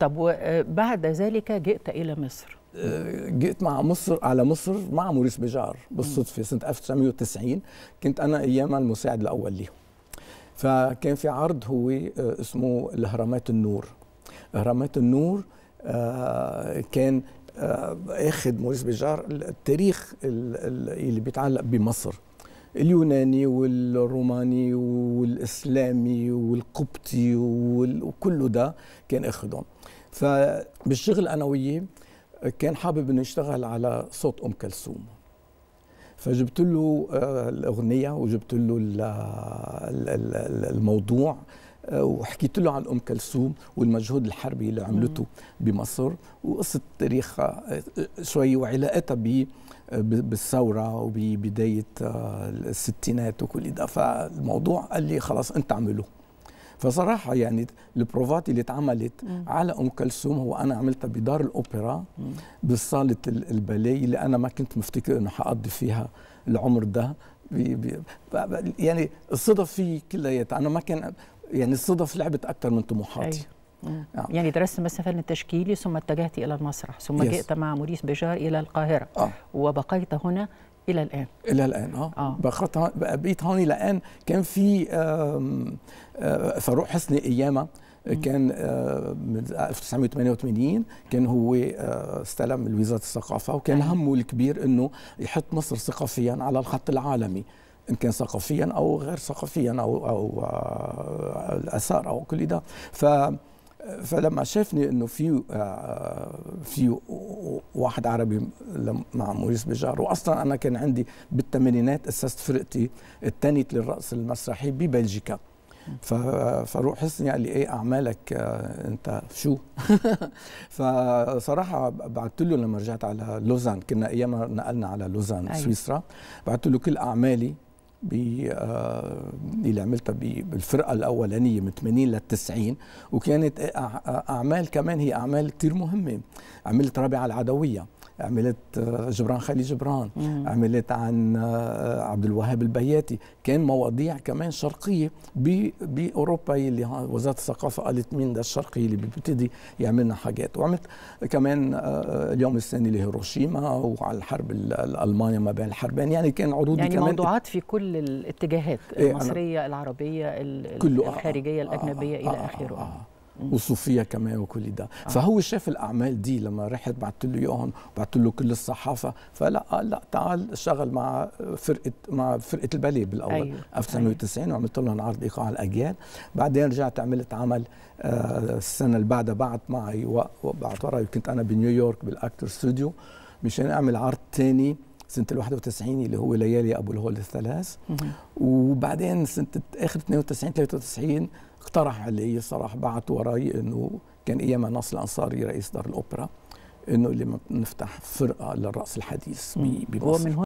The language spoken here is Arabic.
طب وبعد آه، ذلك جئت الى مصر آه، جئت مع مصر على مصر مع موريس بجار بالصدفه سنه 1990 كنت انا ايام المساعد الاول ليهم فكان في عرض هو آه، اسمه الاهرامات النور اهرامات النور كان اخذ موريس بجار التاريخ اللي بيتعلق بمصر اليوناني والروماني والاسلامي والقبطي وكله ده كان اخذهم فبالشغل انا وياه كان حابب انه يشتغل على صوت ام كلثوم فجبت له آه، الاغنيه وجبت له الموضوع آه، وحكيت له عن ام كلثوم والمجهود الحربي اللي عملته بمصر وقصه تاريخها آه، آه، شوي وعلاقتها ب بالثوره وببدايه الستينات وكل ده فالموضوع قال لي خلاص انت اعمله فصراحه يعني البروفات اللي اتعملت مم. على ام كلثوم هو انا عملتها بدار الاوبرا بالصالة البالي الباليه اللي انا ما كنت مفتكر انه حقضي فيها العمر ده بي بي يعني الصدف فيه كلياتها انا ما كان يعني الصدف لعبت اكثر من طموحاتي أيوة. يعني, يعني درست مثلا فن التشكيلي ثم اتجهت الى المسرح ثم يس. جئت مع موريس بيجار الى القاهره آه. وبقيت هنا الى الان الى الان اه, آه. بقيت بقيت هون الان كان في آه، فاروق حسني ايامه كان آه، من 1988 كان هو استلم وزاره الثقافه وكان أيوة. همه الكبير انه يحط مصر ثقافيا على الخط العالمي ان كان ثقافيا او غير ثقافيا او او آه، الاثار او كل ده ف فلما شافني انه في آه، في واحد عربي مع موريس بجار واصلا انا كان عندي بالثمانينات اسست فرقتي الثانيه للرقص المسرحي ببلجيكا فروح حسني قال لي ايه اعمالك آه، انت شو فصراحه بعثت له لما رجعت على لوزان كنا ايامها نقلنا على لوزان أيوة. سويسرا بعثت له كل اعمالي آه، اللي عملتها بالفرقه الاولانيه من 80 لل 90 وكانت اعمال كمان هي اعمال كثير مهمه عملت رابعه العدويه عملت آه، جبران خالي جبران مم. عملت عن آه، عبد الوهاب البياتي كان مواضيع كمان شرقيه باوروبا اللي وزاره الثقافه قالت مين ده الشرقي اللي بيبتدي يعملنا حاجات وعملت كمان آه، اليوم الثاني لهيروشيما وعلى الحرب الالمانيه ما بين الحربين يعني كان عروضي يعني كمان موضوعات في كل الاتجاهات إيه، المصريه العربيه الخارجيه الاجنبيه آه آه آه الى اخره وصوفيا كمان وكل ده آه. فهو شاف الاعمال دي لما رحت بعثت له اياهم بعثت له كل الصحافه فلا قال لا تعال اشتغل مع فرقه مع فرقه الباليه بالاول أيوه. 1990 أيوه. وعملت لهم عرض ايقاع الاجيال بعدين رجعت عملت عمل آه السنه اللي بعدها بعت معي وبعت وراي كنت انا بنيويورك بالاكتر ستوديو مشان اعمل عرض ثاني سنه ال 91 اللي هو ليالي ابو الهول الثلاث وبعدين سنه اخر 92 93 اقترح علي صراحه بعت وراي انه كان ايامها ناصر الانصاري رئيس دار الاوبرا انه اللي نفتح فرقه للراس الحديث بمصر